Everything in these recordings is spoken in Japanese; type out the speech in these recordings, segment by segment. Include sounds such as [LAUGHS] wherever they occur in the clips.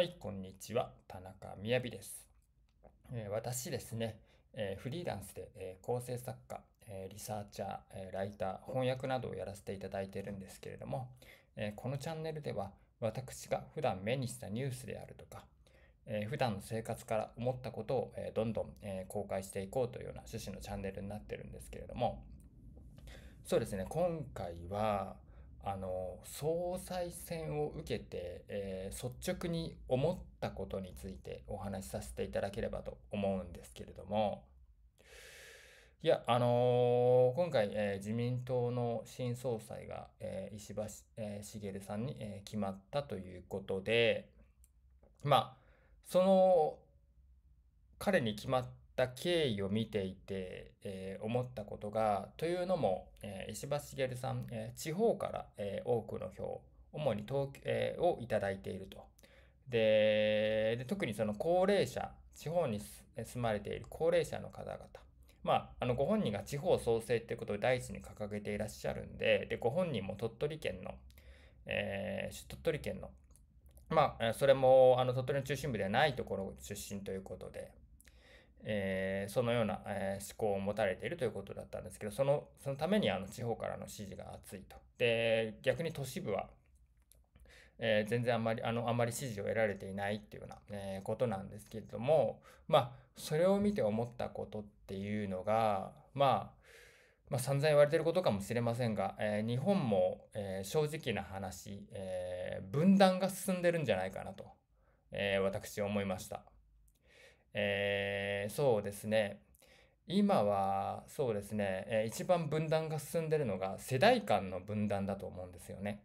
はい、こんにちは。田中みやびです。えー、私ですね、えー、フリーランスで、えー、構成作家、えリサーチャー、えライター、翻訳などをやらせていただいているんですけれども、えこのチャンネルでは私が普段目にしたニュースであるとか、え普段の生活から思ったことを、えどんどん、え公開していこうというような趣旨のチャンネルになってるんですけれども、そうですね、今回は、あの総裁選を受けて、えー、率直に思ったことについてお話しさせていただければと思うんですけれどもいやあのー、今回、えー、自民党の新総裁が、え石破、え茂さんに、え決まったということでまあその彼に決まっった経緯を見ていて、えー、思ったことがというのも、えー、石破茂さん、えー、地方から、えー、多くの票主に東、えー、をいただいているとでで特にその高齢者地方に住まれている高齢者の方々まあ、あのご本人が地方創生ということを第一に掲げていらっしゃるんででご本人も鳥取県の、えー、鳥取県のまあ、それもあの鳥取の中心部ではないところ出身ということで、えー、そのような、えー、思考を持たれているということだったんですけど、その、そのためにあの地方からの支持が厚いと。で、逆に都市部は、えー、全然あんまり、あの、あんまり支持を得られていないっていうような、えことなんですけれども、まあ、それを見て思ったことっていうのが、まあ、まあ、散々言われてることかもしれませんが、え日本も、え正直な話、え分断が進んでるんじゃないかなと、え私思いました。えー、そうですね。今は、そうですね、えー、一番分断が進んでるのが世代間の分断だと思うんですよね。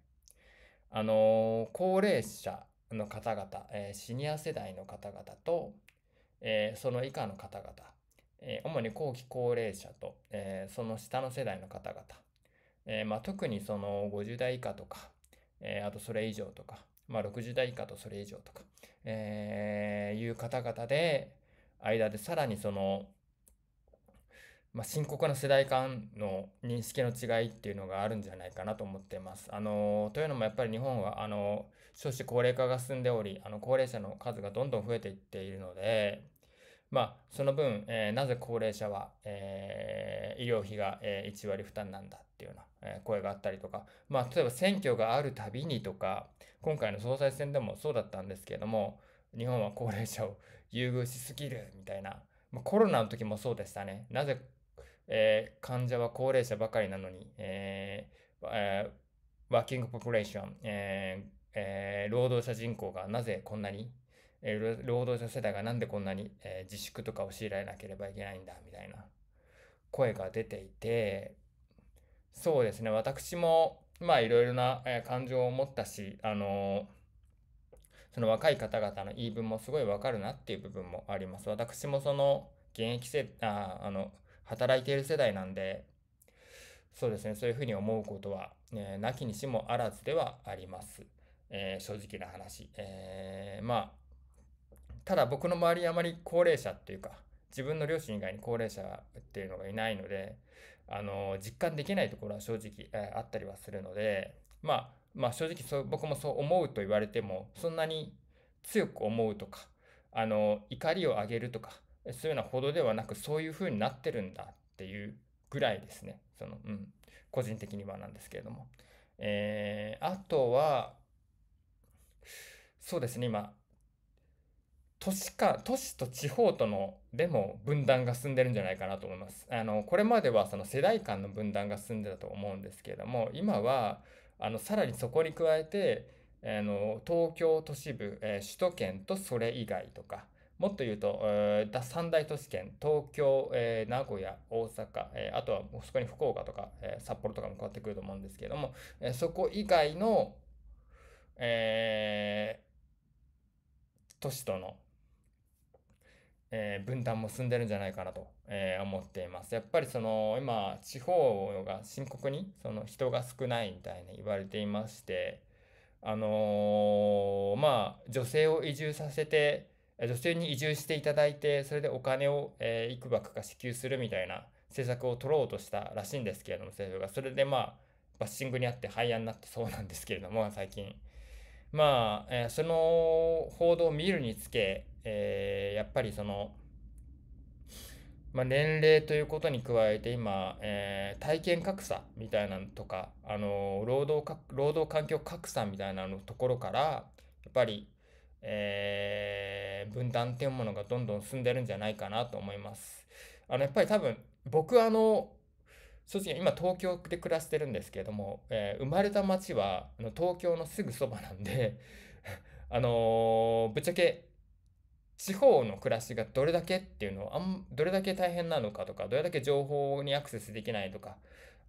あのー、高齢者の方々、えー、シニア世代の方々と、えー、その以下の方々、えー、主に後期高齢者と、えー、その下の世代の方々、えーまあ、特にその50代以下とか、えー、あとそれ以上とか、まあ、60代以下とそれ以上とか、えー、いう方々で、間でさらにその、まあ、深刻な世代間の認識の違いっていうのがあるんじゃないかなと思ってます。あのというのもやっぱり日本はあの少子高齢化が進んでおりあの高齢者の数がどんどん増えていっているので、まあ、その分、えー、なぜ高齢者は、えー、医療費が、えー、1割負担なんだっていうような声があったりとか、まあ、例えば選挙があるたびにとか、今回の総裁選でもそうだったんですけれども、日本は高齢者を優遇しすぎるみたいな、まあ、コロナの時もそうでしたね。なぜ、えー、患者は高齢者ばかりなのに、えーえー、ワーキングポプレーション、えーえー、労働者人口がなぜこんなに、えー、労働者世代がなんでこんなに、えー、自粛とかを強いられなければいけないんだみたいな声が出ていて、そうですね私もまあいろいろな感情を持ったしあのその若い方々の言い分もすごいわかるなっていう部分もあります。私もその現役世ああの働いている世代なんでそうですねそういうふうに思うことは、ね、なきにしもあらずではあります。えー、正直な話。えー、まあただ僕の周りあまり高齢者っていうか自分の両親以外に高齢者っていうのがいないのであの、実感できないところは正直、えあったりはするので、まあ、まあ正直そう、僕もそう思うと言われても、そんなに強く思うとか、あの、怒りを上げるとか、そういうようなほどではなく、そういう風になってるんだっていうぐらいですね。その、うん。個人的にはなんですけれども。えー、あとは、そうですね、今、都市か都市と地方とのでも分断が進んでるんじゃないかなと思います。あのこれまではその世代間の分断が進んでたと思うんですけれども今はあのさらにそこに加えてあの東京都市部、えー、首都圏とそれ以外とかもっと言うと、えー、三大都市圏東京、えー、名古屋大阪、えー、あとはそこに福岡とか、え札幌とかも変わってくると思うんですけれども、えそこ以外の、え都市とのえー、分断も進んでるんじゃないかなと、えー、思っています。やっぱりその今地方が深刻にその人が少ないみたいに言われていましてあのー、まあ女性を移住させて女性に移住していただいてそれでお金を、えー、いくばくか支給するみたいな政策を取ろうとしたらしいんですけれども政府がそれでまあバッシングにあって廃案になったそうなんですけれども最近まあ、えー、その報道を見るにつけ、えーっぱりその、まあ、年齢ということに加えて今、えー、体験格差みたいなのとか、あの労働か労働環境格差みたいなのところからやっぱり、えー、分断っていうものがどんどん進んでるんじゃないかなと思います。あのやっぱり多分僕あの正直今東京で暮らしてるんですけれども、えー、生まれた町は東京のすぐそばなんで [LAUGHS] あのー、ぶっちゃけ地方の暮らしがどれだけっていうのをあんどれだけ大変なのかとかどれだけ情報にアクセスできないとか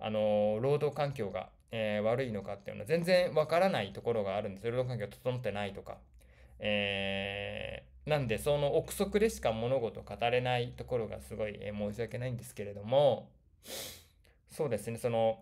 あの労働環境が、えー、悪いのかっていうのは全然わからないところがあるんです労働環境整ってないとか、えー、なんでその憶測でしか物事語れないところがすごい、えー、申し訳ないんですけれどもそうですねその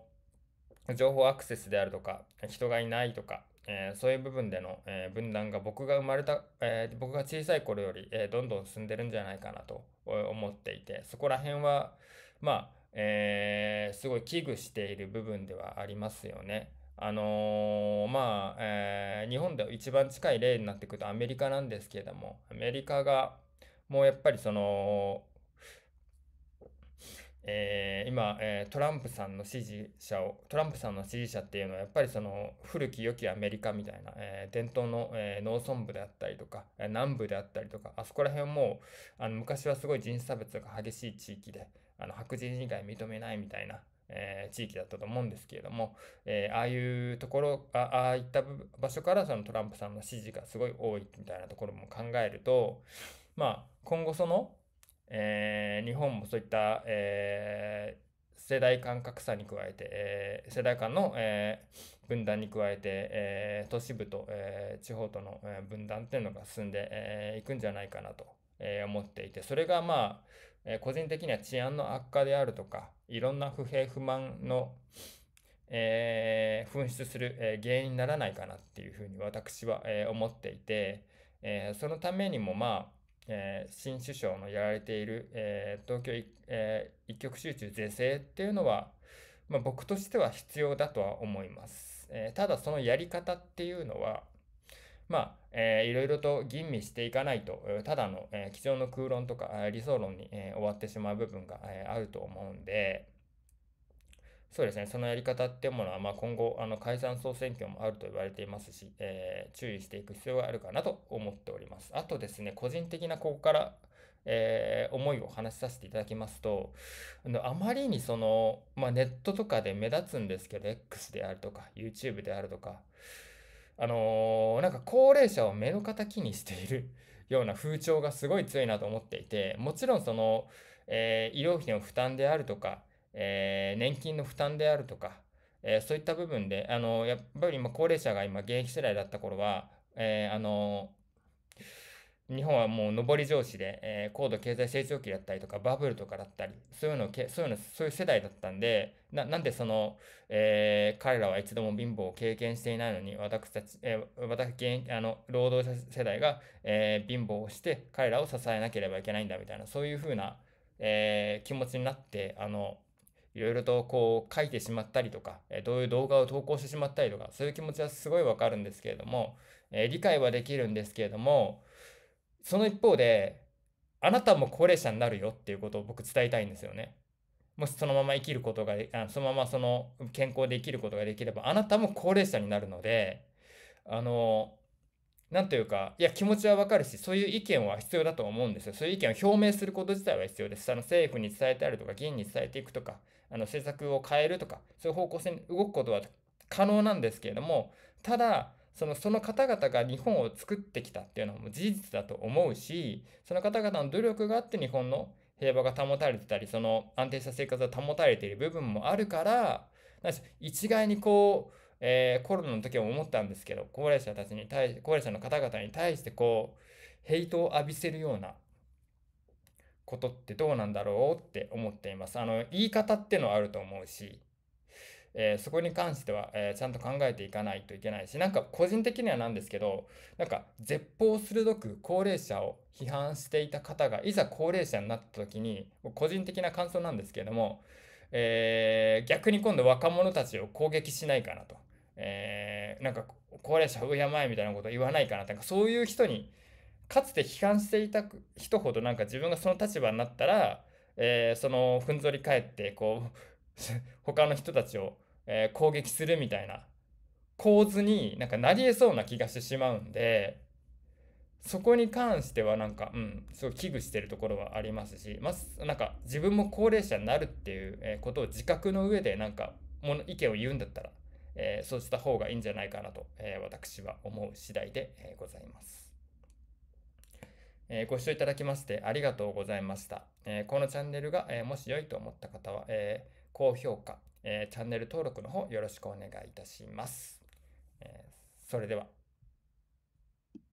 情報アクセスであるとか人がいないとかえー、そういう部分での、えー、分断が僕が生まれた、えー、僕が小さい頃より、えどんどん進んでるんじゃないかなと思っていて、そこら辺は、まあ、えすごい危惧している部分ではありますよね。あのまあ、え日本で一番近い例になってくるとアメリカなんですけれども、アメリカが、もうやっぱりその、えー、今、えー、トランプさんの支持者を、トランプさんの支持者っていうのは、やっぱりその古き良きアメリカみたいな、えー、伝統の、え農村部であったりとか、え南部であったりとか、あそこら辺もあの昔はすごい人種差別が激しい地域で、あの白人以外認めないみたいな、え地域だったと思うんですけれども、えああいうところ、あああいった場所からそのトランプさんの支持がすごい多いみたいなところも考えると、まあ、今後その、えー、日本もそういった、えー、世代間格差に加えて、えー、世代間の、え分断に加えて、え都市部と、え地方との、え分断っていうのが進んで、えいくんじゃないかなと、え思っていてそれがまあ、え個人的には治安の悪化であるとかいろんな不平不満の、えー、紛失する、え原因にならないかなっていうふうに私は、え思っていて、えそのためにもまあえー、新首相のやられている、えー、東京、えー、一極集中是正っていうのは、まあ、僕としては必要だとは思います。えただそのやり方っていうのは、まあ、えー、いろいろと吟味していかないと、ただの、えー、机上の空論とか理想論に、えー、終わってしまう部分が、えー、あると思うんで、そうですね、そのやり方っていうものは、まあ、今後、あの解散総選挙もあると言われていますし、えー、注意していく必要があるかなと思っております。あとですね、個人的なここから、えー、思いを話しさせていただきますと、あまりにその、まあ、ネットとかで目立つんですけど、X であるとか、YouTube であるとか、あのー、なんか高齢者を目の敵にしている [LAUGHS] ような風潮がすごい強いなと思っていて、もちろんその、え医療費の負担であるとか、えー、年金の負担であるとか、えー、そういった部分で、あの、やっぱり今高齢者が今現役世代だった頃は、えー、あの、日本はもう上り調子で、えー、高度経済成長期だったりとか、バブルとかだったり、そういうのけ、そういうの、そういう世代だったんで、な、なんでその、えー、彼らは一度も貧乏を経験していないのに、私たち、えー、私、あの、労働者世代が、えー、貧乏をして、彼らを支えなければいけないんだみたいな、そういうふうな、えー、気持ちになって、あの、いろいろとこう書いてしまったりとか、どういう動画を投稿してしまったりとか、そういう気持ちはすごいわかるんですけれども、え理解はできるんですけれども、その一方で、あなたも高齢者になるよっていうことを僕伝えたいんですよね。もしそのまま生きることが、あそのままその健康で生きることができれば、あなたも高齢者になるので、あの、なんというか、いや、気持ちはわかるし、そういう意見は必要だと思うんですよ。そういう意見を表明すること自体は必要です。あの政府に伝えてあるとか、議員に伝えていくとか、あの政策を変えるとか、そういう方向性に動くことは可能なんですけれども、ただ、そのその方々が日本を作ってきたっていうのはもう事実だと思うし、その方々の努力があって日本の平和が保たれてたり、その安定した生活が保たれている部分もあるから、か一概にこう、えー、コロナの時は思ったんですけど、高齢者たちに対し、高齢者の方々に対してこう、ヘイトを浴びせるようなことってどうなんだろうって思っています。あの、言い方ってのはあると思うし、えー、そこに関しては、えー、ちゃんと考えていかないといけないし、なんか個人的にはなんですけど、なんか絶望鋭く高齢者を批判していた方が、いざ高齢者になった時に、個人的な感想なんですけれども、えー、逆に今度若者たちを攻撃しないかなと。えー、なんか高齢者を敬えみたいなこと言わないかななんかそういう人にかつて批判していた人ほどなんか自分がその立場になったら、えー、そのふんぞり返ってこう [LAUGHS] 他の人たちを、えー、攻撃するみたいな構図になんかなりえそうな気がしてしまうんでそこに関してはなんか、うん、すごい危惧してるところはありますしまずなんか自分も高齢者になるっていうことを自覚の上でなんかもの意見を言うんだったらえー、そうした方がいいんじゃないかなと、えー、私は思う次第で、えございます。えご視聴いただきましてありがとうございました。えこのチャンネルが、えもし良いと思った方は、え高評価、えチャンネル登録の方よろしくお願いいたします。えそれでは。